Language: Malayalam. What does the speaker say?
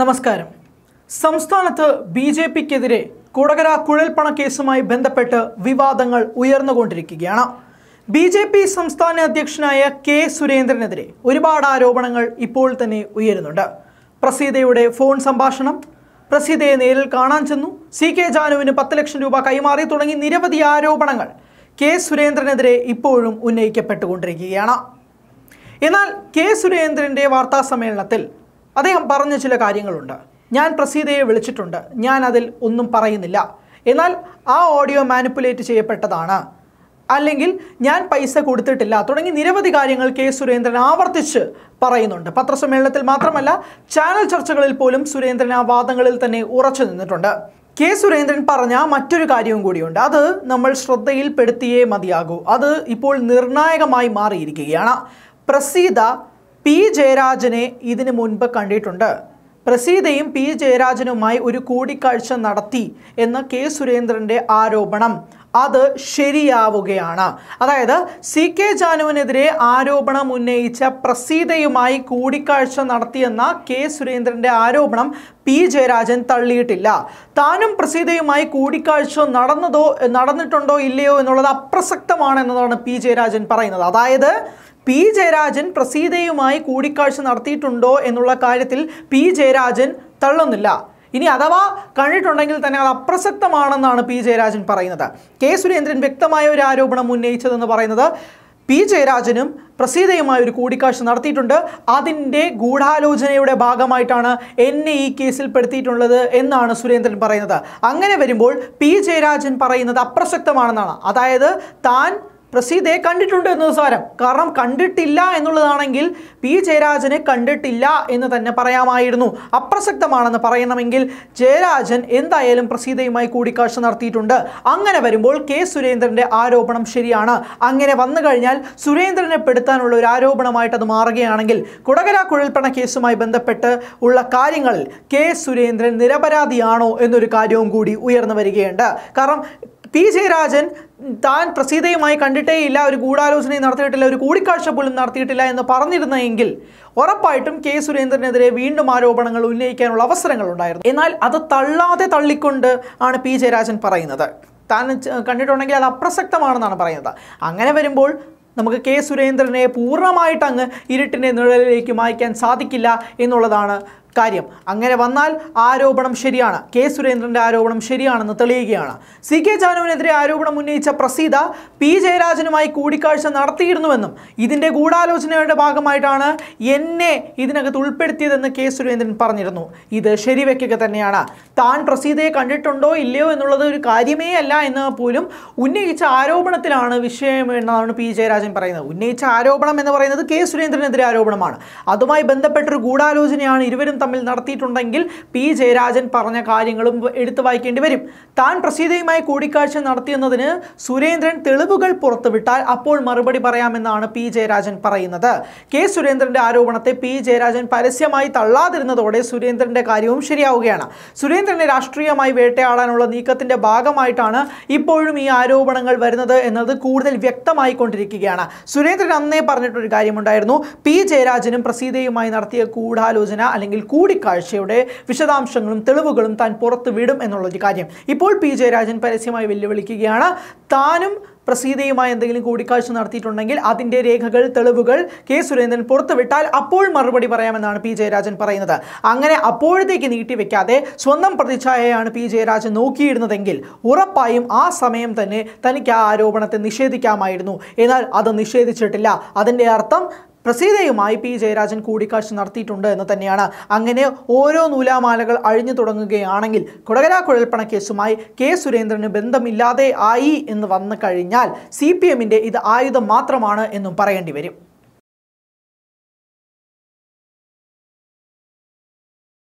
നമസ്കാരം സംസ്ഥാനത്ത് ബി ജെ പിക്കെതിരെ കുടകര കുഴൽപ്പണ കേസുമായി ബന്ധപ്പെട്ട് വിവാദങ്ങൾ ഉയർന്നുകൊണ്ടിരിക്കുകയാണ് ബി ജെ പി സംസ്ഥാന അധ്യക്ഷനായ കെ സുരേന്ദ്രനെതിരെ ഒരുപാട് ആരോപണങ്ങൾ ഇപ്പോൾ തന്നെ ഉയരുന്നുണ്ട് പ്രസീതയുടെ ഫോൺ സംഭാഷണം പ്രസീതയെ നേരിൽ കാണാൻ ചെന്നു സി കെ ജാനുവിന് പത്ത് ലക്ഷം രൂപ കൈമാറി തുടങ്ങി നിരവധി ആരോപണങ്ങൾ കെ സുരേന്ദ്രനെതിരെ ഇപ്പോഴും ഉന്നയിക്കപ്പെട്ടുകൊണ്ടിരിക്കുകയാണ് എന്നാൽ കെ സുരേന്ദ്രൻ്റെ വാർത്താ സമ്മേളനത്തിൽ അദ്ദേഹം പറഞ്ഞ ചില കാര്യങ്ങളുണ്ട് ഞാൻ പ്രസീതയെ വിളിച്ചിട്ടുണ്ട് ഞാൻ അതിൽ ഒന്നും പറയുന്നില്ല എന്നാൽ ആ ഓഡിയോ മാനിപ്പുലേറ്റ് ചെയ്യപ്പെട്ടതാണ് അല്ലെങ്കിൽ ഞാൻ പൈസ കൊടുത്തിട്ടില്ല തുടങ്ങി നിരവധി കാര്യങ്ങൾ കെ സുരേന്ദ്രൻ ആവർത്തിച്ച് പറയുന്നുണ്ട് പത്രസമ്മേളനത്തിൽ മാത്രമല്ല ചാനൽ ചർച്ചകളിൽ പോലും സുരേന്ദ്രൻ ആ വാദങ്ങളിൽ തന്നെ ഉറച്ചു നിന്നിട്ടുണ്ട് കെ സുരേന്ദ്രൻ പറഞ്ഞ മറ്റൊരു കാര്യവും കൂടിയുണ്ട് അത് നമ്മൾ ശ്രദ്ധയിൽപ്പെടുത്തിയേ മതിയാകൂ അത് ഇപ്പോൾ നിർണായകമായി മാറിയിരിക്കുകയാണ് പ്രസീത പി ജയരാജനെ ഇതിനു മുൻപ് കണ്ടിട്ടുണ്ട് പ്രസീതയും പി ജയരാജനുമായി ഒരു കൂടിക്കാഴ്ച നടത്തി എന്ന കെ സുരേന്ദ്രൻ്റെ ആരോപണം അത് ശരിയാവുകയാണ് അതായത് സി കെ ജാനുവിനെതിരെ ആരോപണം ഉന്നയിച്ച പ്രസീതയുമായി കൂടിക്കാഴ്ച നടത്തിയെന്ന കെ സുരേന്ദ്രൻ്റെ ആരോപണം പി ജയരാജൻ തള്ളിയിട്ടില്ല താനും പ്രസീതയുമായി കൂടിക്കാഴ്ച നടന്നതോ നടന്നിട്ടുണ്ടോ ഇല്ലയോ എന്നുള്ളത് അപ്രസക്തമാണ് എന്നതാണ് പി ജയരാജൻ പറയുന്നത് അതായത് പി ജയരാജൻ പ്രസീതയുമായി കൂടിക്കാഴ്ച നടത്തിയിട്ടുണ്ടോ എന്നുള്ള കാര്യത്തിൽ പി ജയരാജൻ തള്ളുന്നില്ല ഇനി അഥവാ കണ്ടിട്ടുണ്ടെങ്കിൽ തന്നെ അത് അപ്രസക്തമാണെന്നാണ് പി ജയരാജൻ പറയുന്നത് കെ സുരേന്ദ്രൻ വ്യക്തമായ ഒരു ആരോപണം ഉന്നയിച്ചതെന്ന് പറയുന്നത് പി ജയരാജനും പ്രസീതയുമായ ഒരു കൂടിക്കാഴ്ച നടത്തിയിട്ടുണ്ട് അതിൻ്റെ ഗൂഢാലോചനയുടെ ഭാഗമായിട്ടാണ് എന്നെ ഈ കേസിൽ പെടുത്തിയിട്ടുള്ളത് എന്നാണ് സുരേന്ദ്രൻ പറയുന്നത് അങ്ങനെ വരുമ്പോൾ പി ജയരാജൻ പറയുന്നത് അപ്രസക്തമാണെന്നാണ് അതായത് താൻ പ്രസീതയെ കണ്ടിട്ടുണ്ട് എന്നത് സാരം കാരണം കണ്ടിട്ടില്ല എന്നുള്ളതാണെങ്കിൽ പി ജയരാജനെ കണ്ടിട്ടില്ല എന്ന് തന്നെ പറയാമായിരുന്നു അപ്രസക്തമാണെന്ന് പറയണമെങ്കിൽ ജയരാജൻ എന്തായാലും പ്രസീതയുമായി കൂടിക്കാഴ്ച നടത്തിയിട്ടുണ്ട് അങ്ങനെ വരുമ്പോൾ കെ സുരേന്ദ്രൻ്റെ ആരോപണം ശരിയാണ് അങ്ങനെ വന്നു കഴിഞ്ഞാൽ സുരേന്ദ്രനെ പെടുത്താനുള്ള ഒരു ആരോപണമായിട്ട് അത് മാറുകയാണെങ്കിൽ കുടകര കുഴൽപ്പണ കേസുമായി ബന്ധപ്പെട്ട് ഉള്ള കാര്യങ്ങളിൽ കെ സുരേന്ദ്രൻ നിരപരാധിയാണോ എന്നൊരു കാര്യവും കൂടി ഉയർന്നു വരികയുണ്ട് കാരണം പി ജയരാജൻ താൻ പ്രസീതയുമായി ഇല്ല ഒരു ഗൂഢാലോചനയും നടത്തിയിട്ടില്ല ഒരു കൂടിക്കാഴ്ച പോലും നടത്തിയിട്ടില്ല എന്ന് പറഞ്ഞിരുന്നെങ്കിൽ ഉറപ്പായിട്ടും കെ സുരേന്ദ്രനെതിരെ വീണ്ടും ആരോപണങ്ങൾ ഉന്നയിക്കാനുള്ള അവസരങ്ങൾ ഉണ്ടായിരുന്നു എന്നാൽ അത് തള്ളാതെ തള്ളിക്കൊണ്ട് ആണ് പി ജയരാജൻ പറയുന്നത് താൻ കണ്ടിട്ടുണ്ടെങ്കിൽ അത് അപ്രസക്തമാണെന്നാണ് പറയുന്നത് അങ്ങനെ വരുമ്പോൾ നമുക്ക് കെ സുരേന്ദ്രനെ പൂർണ്ണമായിട്ട് അങ്ങ് ഇരുട്ടിൻ്റെ നിഴലിലേക്ക് മായ്ക്കാൻ സാധിക്കില്ല എന്നുള്ളതാണ് കാര്യം അങ്ങനെ വന്നാൽ ആരോപണം ശരിയാണ് കെ സുരേന്ദ്രൻ്റെ ആരോപണം ശരിയാണെന്ന് തെളിയുകയാണ് സി കെ ജാനുവിനെതിരെ ആരോപണം ഉന്നയിച്ച പ്രസീത പി ജയരാജനുമായി കൂടിക്കാഴ്ച നടത്തിയിരുന്നുവെന്നും ഇതിൻ്റെ ഗൂഢാലോചനയുടെ ഭാഗമായിട്ടാണ് എന്നെ ഇതിനകത്ത് ഉൾപ്പെടുത്തിയതെന്ന് കെ സുരേന്ദ്രൻ പറഞ്ഞിരുന്നു ഇത് ശരിവെക്കുക തന്നെയാണ് താൻ പ്രസീതയെ കണ്ടിട്ടുണ്ടോ ഇല്ലയോ എന്നുള്ളത് ഒരു കാര്യമേ അല്ല എന്ന് പോലും ഉന്നയിച്ച ആരോപണത്തിലാണ് വിഷയം എന്നാണ് പി ജയരാജൻ പറയുന്നത് ഉന്നയിച്ച ആരോപണം എന്ന് പറയുന്നത് കെ സുരേന്ദ്രനെതിരെ ആരോപണമാണ് അതുമായി ബന്ധപ്പെട്ടൊരു ഗൂഢാലോചനയാണ് ഇരുവരും തമ്മിൽ നടത്തിയിട്ടുണ്ടെങ്കിൽ പി ജയരാജൻ പറഞ്ഞ കാര്യങ്ങളും എടുത്തു വായിക്കേണ്ടി വരും താൻ പ്രസീതയുമായി കൂടിക്കാഴ്ച നടത്തിയെന്നതിന് സുരേന്ദ്രൻ തെളിവുകൾ പുറത്തുവിട്ടാൽ അപ്പോൾ മറുപടി പറയാമെന്നാണ് പി ജയരാജൻ പറയുന്നത് കെ സുരേന്ദ്രന്റെ ആരോപണത്തെ പി ജയരാജൻ പരസ്യമായി തള്ളാതിരുന്നതോടെ സുരേന്ദ്രന്റെ കാര്യവും ശരിയാവുകയാണ് സുരേന്ദ്രനെ രാഷ്ട്രീയമായി വേട്ടയാടാനുള്ള നീക്കത്തിന്റെ ഭാഗമായിട്ടാണ് ഇപ്പോഴും ഈ ആരോപണങ്ങൾ വരുന്നത് എന്നത് കൂടുതൽ വ്യക്തമായി കൊണ്ടിരിക്കുകയാണ് സുരേന്ദ്രൻ അന്നേ പറഞ്ഞിട്ടൊരു കാര്യമുണ്ടായിരുന്നു പി ജയരാജനും പ്രസീതയുമായി നടത്തിയ കൂടാലോചന അല്ലെങ്കിൽ കൂടിക്കാഴ്ചയുടെ വിശദാംശങ്ങളും തെളിവുകളും താൻ പുറത്തു വിടും എന്നുള്ളൊരു കാര്യം ഇപ്പോൾ പി ജയരാജൻ പരസ്യമായി വെല്ലുവിളിക്കുകയാണ് താനും പ്രസീതയുമായി എന്തെങ്കിലും കൂടിക്കാഴ്ച നടത്തിയിട്ടുണ്ടെങ്കിൽ അതിൻ്റെ രേഖകൾ തെളിവുകൾ കെ സുരേന്ദ്രൻ പുറത്തുവിട്ടാൽ അപ്പോൾ മറുപടി പറയാമെന്നാണ് പി ജയരാജൻ പറയുന്നത് അങ്ങനെ അപ്പോഴത്തേക്ക് നീട്ടിവെക്കാതെ സ്വന്തം പ്രതിച്ഛായയാണ് പി ജയരാജൻ നോക്കിയിരുന്നതെങ്കിൽ ഉറപ്പായും ആ സമയം തന്നെ തനിക്ക് ആ ആരോപണത്തെ നിഷേധിക്കാമായിരുന്നു എന്നാൽ അത് നിഷേധിച്ചിട്ടില്ല അതിൻ്റെ അർത്ഥം പ്രസീതയുമായി പി ജയരാജൻ കൂടിക്കാഴ്ച നടത്തിയിട്ടുണ്ട് എന്ന് തന്നെയാണ് അങ്ങനെ ഓരോ നൂലാമാലകൾ അഴിഞ്ഞു തുടങ്ങുകയാണെങ്കിൽ കുടകര കുഴൽപ്പണ കേസുമായി കെ സുരേന്ദ്രന് ബന്ധമില്ലാതെ ആയി എന്ന് വന്നു കഴിഞ്ഞാൽ സി ഇത് ആയുധം മാത്രമാണ് എന്നും പറയേണ്ടി വരും